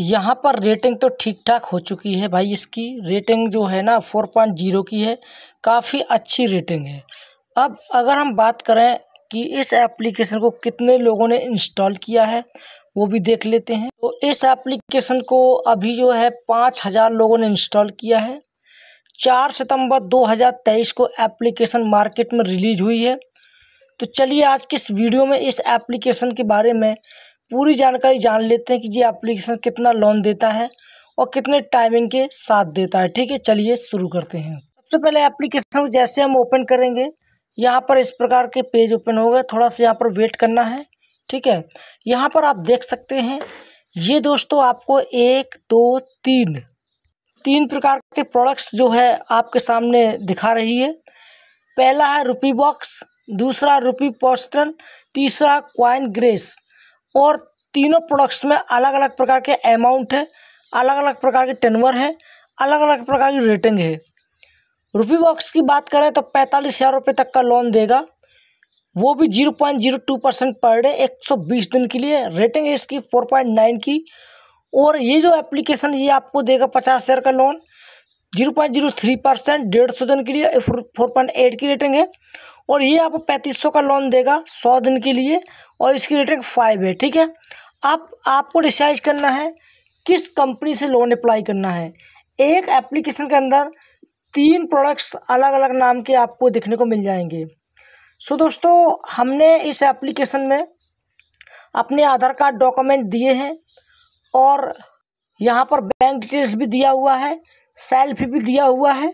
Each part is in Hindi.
यहाँ पर रेटिंग तो ठीक ठाक हो चुकी है भाई इसकी रेटिंग जो है ना फोर पॉइंट जीरो की है काफ़ी अच्छी रेटिंग है अब अगर हम बात करें कि इस एप्लीकेशन को कितने लोगों ने इंस्टॉल किया है वो भी देख लेते हैं तो इस एप्लीकेशन को अभी जो है पाँच हज़ार लोगों ने इंस्टॉल किया है चार सितंबर 2023 को एप्लीकेशन मार्केट में रिलीज हुई है तो चलिए आज के इस वीडियो में इस एप्लीकेशन के बारे में पूरी जानकारी जान लेते हैं कि ये एप्लीकेशन कितना लोन देता है और कितने टाइमिंग के साथ देता है ठीक है चलिए शुरू करते हैं सबसे पहले एप्लीकेशन को जैसे हम ओपन करेंगे यहाँ पर इस प्रकार के पेज ओपन होगा थोड़ा सा यहाँ पर वेट करना है ठीक है यहाँ पर आप देख सकते हैं ये दोस्तों आपको एक दो तीन तीन प्रकार के प्रोडक्ट्स जो है आपके सामने दिखा रही है पहला है रुपी बॉक्स दूसरा रुपी पोस्टन तीसरा क्वाइन ग्रेस और तीनों प्रोडक्ट्स में अलग अलग प्रकार के अमाउंट है अलग अलग प्रकार के टनवर है अलग अलग प्रकार की रेटिंग है रुपी बॉक्स की बात करें तो पैंतालीस हज़ार रुपये तक का लोन देगा वो भी zero point zero two percent per day एक सौ बीस दिन के लिए रेटिंग है इसकी फोर पॉइंट नाइन की और ये जो एप्लीकेशन ये आपको देगा पचास हज़ार का loan zero point zero three percent डेढ़ सौ दिन के लिए फोर पॉइंट एट की रेटिंग है और ये आपको पैंतीस सौ का लोन देगा सौ दिन के लिए और इसकी रेटिंग फाइव है ठीक है आप आपको डिसाइज करना है किस कंपनी से लोन अप्लाई करना है एक एप्लीकेशन के अंदर तीन प्रोडक्ट्स अलग अलग नाम के आपको देखने को मिल जाएंगे सो so, दोस्तों हमने इस एप्लीकेशन में अपने आधार कार्ड डॉक्यूमेंट दिए हैं और यहाँ पर बैंक डिटेल्स भी दिया हुआ है सेल्फी भी दिया हुआ है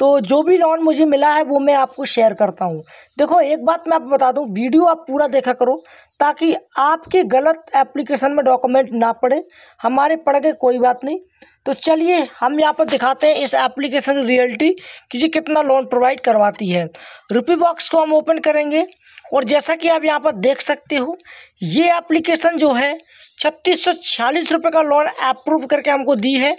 तो जो भी लोन मुझे मिला है वो मैं आपको शेयर करता हूँ देखो एक बात मैं आपको बता दूँ वीडियो आप पूरा देखा करो ताकि आपके गलत एप्लीकेशन में डॉक्यूमेंट ना पड़े हमारे पड़ गए कोई बात नहीं तो चलिए हम यहाँ पर दिखाते हैं इस एप्लीकेशन रियलिटी कि ये कितना लोन प्रोवाइड करवाती है रुपी बॉक्स को हम ओपन करेंगे और जैसा कि आप यहाँ पर देख सकते हो ये एप्लीकेशन जो है छत्तीस सौ छियालीस रुपये का लोन अप्रूव करके हमको दी है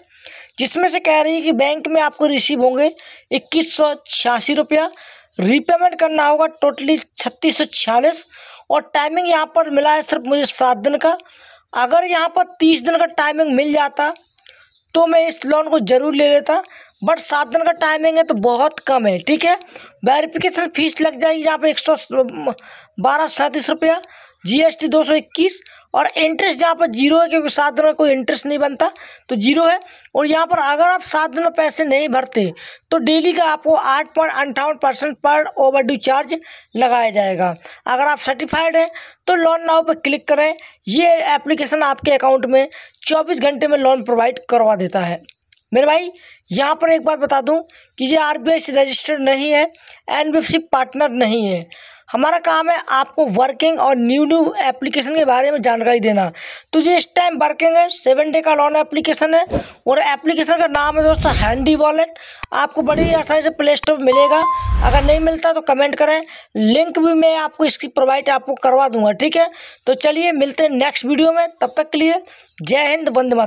जिसमें से कह रही है कि बैंक में आपको रिसीव होंगे इक्कीस सौ छियासी रुपया रिपेमेंट करना होगा टोटली छत्तीस सौ छियालीस और टाइमिंग यहाँ पर मिला है सिर्फ मुझे सात दिन का अगर यहाँ पर तीस दिन का टाइमिंग मिल जाता तो मैं इस लोन को ज़रूर ले लेता बट सात दिन का टाइमिंग है तो बहुत कम है ठीक है वेरिफिकेशन फीस लग जाएगी यहाँ पर एक सौ बारह सैंतीस रुपया जी एस टी दो सौ इक्कीस और इंटरेस्ट यहाँ पर जीरो है क्योंकि सात दिन में कोई इंटरेस्ट नहीं बनता तो जीरो है और यहाँ पर अगर आप सात दिन में पैसे नहीं भरते तो डेली का आपको आठ पॉइंट अंठावन परसेंट पर ओवर ड्यू चार्ज लगाया जाएगा अगर आप सर्टिफाइड हैं तो लोन नाव पर क्लिक करें ये एप्लीकेशन आपके अकाउंट में चौबीस घंटे में लोन प्रोवाइड करवा देता है मेरे भाई यहाँ पर एक बात बता दूँ कि ये आर बी आई रजिस्टर्ड नहीं है N B F C partner नहीं है हमारा काम है आपको वर्किंग और न्यू न्यू एप्लीकेशन के बारे में जानकारी देना तो ये इस टाइम वर्किंग है सेवन डे का लॉन एप्लीकेशन है और एप्लीकेशन का नाम है दोस्तों हैंडी वॉलेट आपको बड़ी आसानी से प्ले स्टोर मिलेगा अगर नहीं मिलता तो कमेंट करें लिंक भी मैं आपको इसकी प्रोवाइड आपको करवा दूंगा ठीक है तो चलिए मिलते हैं नेक्स्ट वीडियो में तब तक के लिए जय हिंद बंद माता